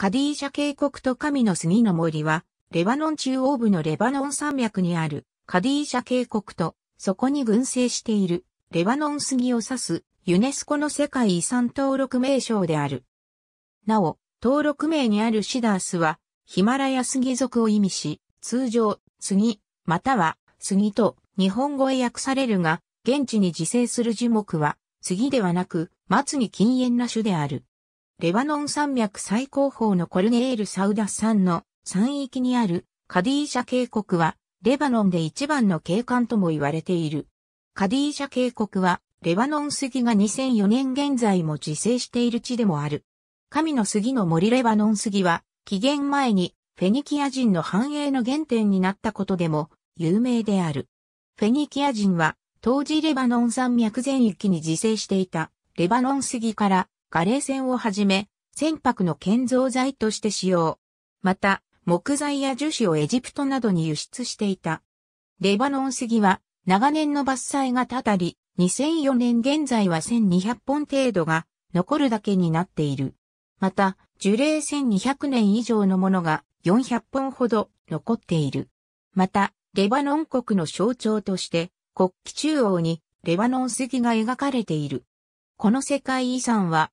カディーシャ渓谷と神の杉の森は、レバノン中央部のレバノン山脈にあるカディーシャ渓谷と、そこに群生しているレバノン杉を指すユネスコの世界遺産登録名称である。なお、登録名にあるシダースは、ヒマラヤ杉族を意味し、通常、杉、または、杉と、日本語へ訳されるが、現地に自生する樹木は、杉ではなく、松に禁煙な種である。レバノン山脈最高峰のコルネール・サウダ山の山域にあるカディーシャ渓谷は、レバノンで一番の景観とも言われている。カディーシャ渓谷は、レバノン杉が2004年現在も自生している地でもある。神の杉の森レバノン杉は、紀元前にフェニキア人の繁栄の原点になったことでも有名である。フェニキア人は、当時レバノン山脈全域に自生していたレバノン杉からガレー船をはじめ、船舶の建造材として使用。また、木材や樹脂をエジプトなどに輸出していた。レバノン杉は、長年の伐採がたたり、2004年現在は1200本程度が残るだけになっている。また、樹齢1200年以上のものが400本ほど残っている。また、レバノン国の象徴として、国旗中央にレバノン杉が描かれている。この世界遺産は